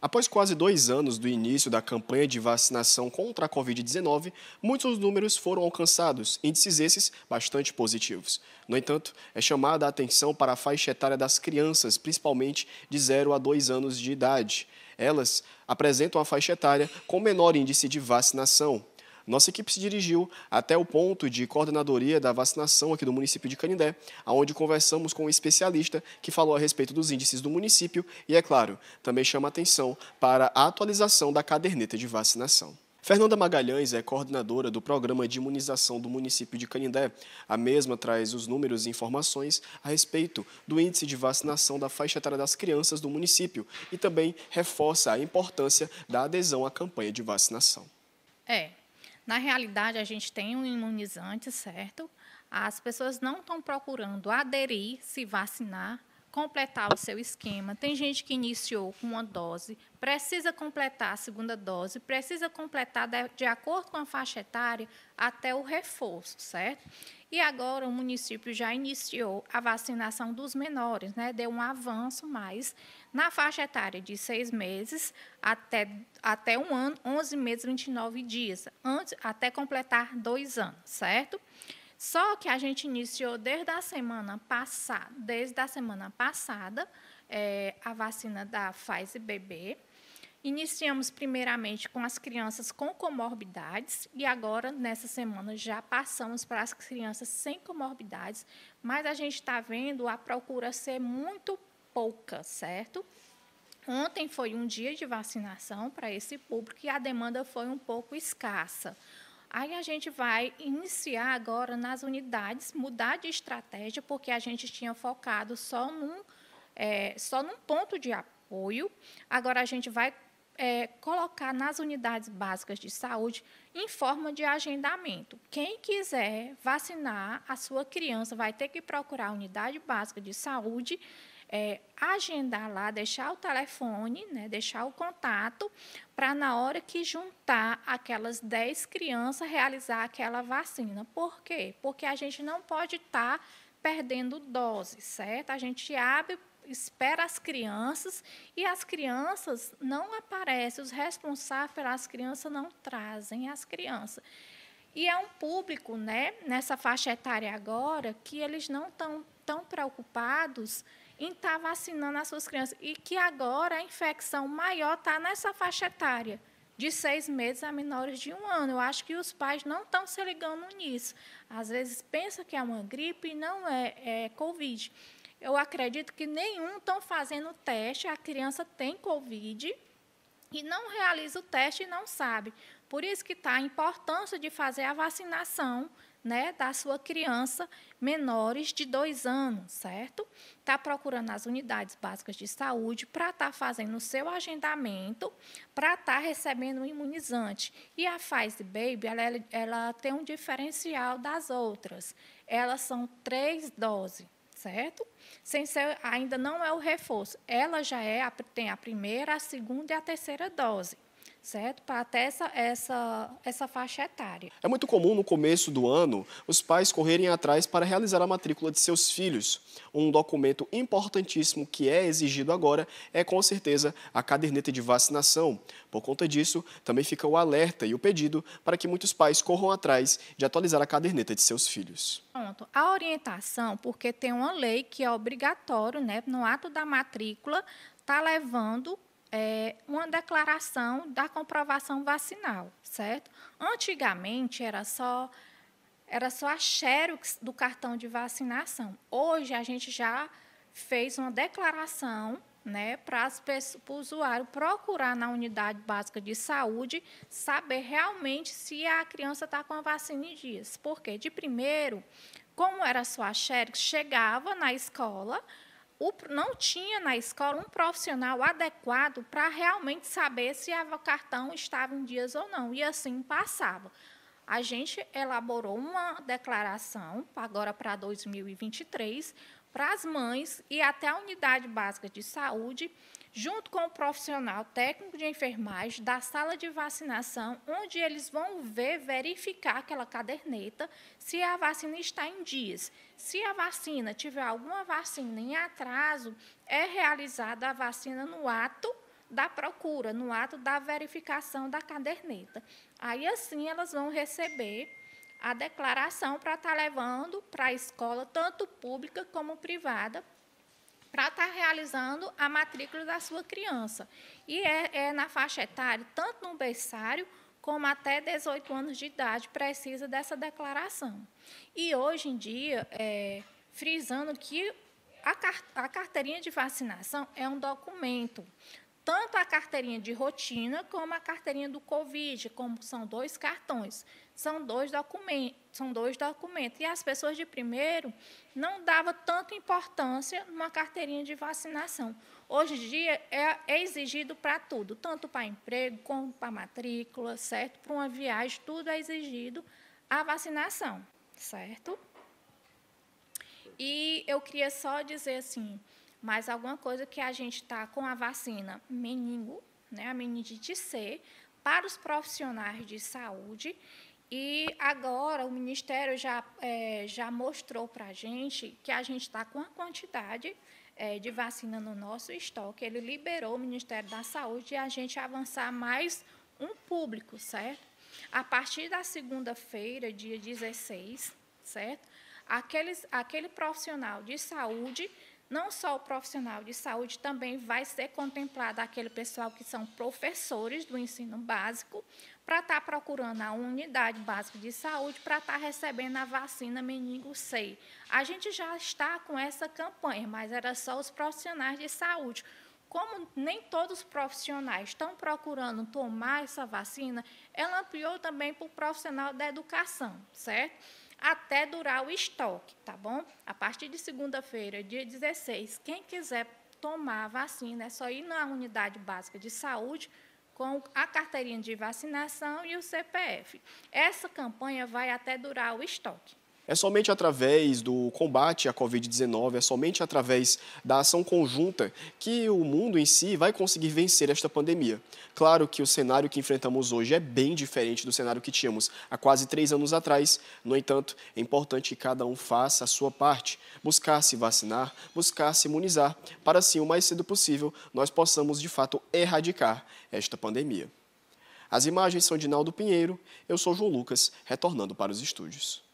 Após quase dois anos do início da campanha de vacinação contra a Covid-19, muitos números foram alcançados, índices esses bastante positivos. No entanto, é chamada a atenção para a faixa etária das crianças, principalmente de 0 a 2 anos de idade. Elas apresentam a faixa etária com menor índice de vacinação. Nossa equipe se dirigiu até o ponto de coordenadoria da vacinação aqui do município de Canindé, onde conversamos com um especialista que falou a respeito dos índices do município e, é claro, também chama atenção para a atualização da caderneta de vacinação. Fernanda Magalhães é coordenadora do Programa de Imunização do município de Canindé. A mesma traz os números e informações a respeito do índice de vacinação da faixa etária das crianças do município e também reforça a importância da adesão à campanha de vacinação. É, na realidade, a gente tem um imunizante, certo? As pessoas não estão procurando aderir, se vacinar, completar o seu esquema. Tem gente que iniciou com uma dose, precisa completar a segunda dose, precisa completar de, de acordo com a faixa etária até o reforço, certo? E agora o município já iniciou a vacinação dos menores, né? Deu um avanço mais na faixa etária de seis meses até, até um ano, 11 meses, e 29 dias, antes até completar dois anos, certo? Só que a gente iniciou desde a semana passada, desde a semana passada, é, a vacina da Pfizer BB. Iniciamos primeiramente com as crianças com comorbidades e agora, nessa semana, já passamos para as crianças sem comorbidades, mas a gente está vendo a procura ser muito pouca, certo? Ontem foi um dia de vacinação para esse público e a demanda foi um pouco escassa. Aí a gente vai iniciar agora nas unidades, mudar de estratégia, porque a gente tinha focado só num, é, só num ponto de apoio. Agora a gente vai é, colocar nas unidades básicas de saúde em forma de agendamento. Quem quiser vacinar a sua criança vai ter que procurar a unidade básica de saúde é, agendar lá, deixar o telefone, né, deixar o contato, para na hora que juntar aquelas 10 crianças realizar aquela vacina. Por quê? Porque a gente não pode estar tá perdendo doses, certo? A gente abre espera as crianças e as crianças não aparecem, os responsáveis pelas crianças não trazem as crianças. E é um público, né, nessa faixa etária agora, que eles não estão tão preocupados em estar tá vacinando as suas crianças. E que agora a infecção maior está nessa faixa etária, de seis meses a menores de um ano. Eu acho que os pais não estão se ligando nisso. Às vezes pensa que é uma gripe e não é, é Covid. Eu acredito que nenhum estão fazendo teste, a criança tem Covid e não realiza o teste e não sabe. Por isso que está a importância de fazer a vacinação né, da sua criança menores de dois anos, certo? Está procurando as unidades básicas de saúde para estar tá fazendo o seu agendamento, para estar tá recebendo o imunizante. E a Pfizer Baby, ela, ela tem um diferencial das outras. Elas são três doses, certo? Sem ser, ainda não é o reforço. Ela já é, tem a primeira, a segunda e a terceira dose certo? Para até essa, essa, essa faixa etária. É muito comum no começo do ano os pais correrem atrás para realizar a matrícula de seus filhos. Um documento importantíssimo que é exigido agora é com certeza a caderneta de vacinação. Por conta disso, também fica o alerta e o pedido para que muitos pais corram atrás de atualizar a caderneta de seus filhos. Pronto. A orientação, porque tem uma lei que é obrigatório, né, no ato da matrícula, tá levando é, uma declaração da comprovação vacinal, certo? Antigamente era só era só a xerox do cartão de vacinação. Hoje a gente já fez uma declaração né, para o usuário procurar na unidade básica de saúde saber realmente se a criança está com a vacina em dias. Porque, de primeiro, como era só a xerox, chegava na escola, o, não tinha na escola um profissional adequado para realmente saber se o cartão estava em dias ou não, e assim passava. A gente elaborou uma declaração, agora para 2023, para as mães e até a unidade básica de saúde, junto com o profissional técnico de enfermagem da sala de vacinação, onde eles vão ver, verificar aquela caderneta se a vacina está em dias. Se a vacina tiver alguma vacina em atraso, é realizada a vacina no ato da procura, no ato da verificação da caderneta. Aí assim elas vão receber a declaração para estar levando para a escola, tanto pública como privada, para estar tá realizando a matrícula da sua criança. E é, é na faixa etária, tanto no berçário como até 18 anos de idade, precisa dessa declaração. E hoje em dia, é, frisando que a, a carteirinha de vacinação é um documento, tanto a carteirinha de rotina como a carteirinha do Covid, como são dois cartões, são dois documentos, são dois documentos. E as pessoas de primeiro não dava tanta importância numa carteirinha de vacinação. Hoje em dia é, é exigido para tudo, tanto para emprego como para matrícula, certo? Para uma viagem, tudo é exigido a vacinação, certo? E eu queria só dizer assim, mas alguma coisa que a gente está com a vacina meningo, né, a meningite C, para os profissionais de saúde. E agora o Ministério já, é, já mostrou para a gente que a gente está com a quantidade é, de vacina no nosso estoque. Ele liberou o Ministério da Saúde e a gente avançar mais um público, certo? A partir da segunda-feira, dia 16, certo? Aqueles, aquele profissional de saúde não só o profissional de saúde, também vai ser contemplado aquele pessoal que são professores do ensino básico, para estar tá procurando a unidade básica de saúde, para estar tá recebendo a vacina meningo C. A gente já está com essa campanha, mas era só os profissionais de saúde. Como nem todos os profissionais estão procurando tomar essa vacina, ela ampliou também para o profissional da educação, certo? até durar o estoque, tá bom? A partir de segunda-feira, dia 16, quem quiser tomar a vacina, é só ir na unidade básica de saúde com a carteirinha de vacinação e o CPF. Essa campanha vai até durar o estoque. É somente através do combate à Covid-19, é somente através da ação conjunta que o mundo em si vai conseguir vencer esta pandemia. Claro que o cenário que enfrentamos hoje é bem diferente do cenário que tínhamos há quase três anos atrás. No entanto, é importante que cada um faça a sua parte, buscar se vacinar, buscar se imunizar, para assim, o mais cedo possível, nós possamos de fato erradicar esta pandemia. As imagens são de Naldo Pinheiro, eu sou João Lucas, retornando para os estúdios.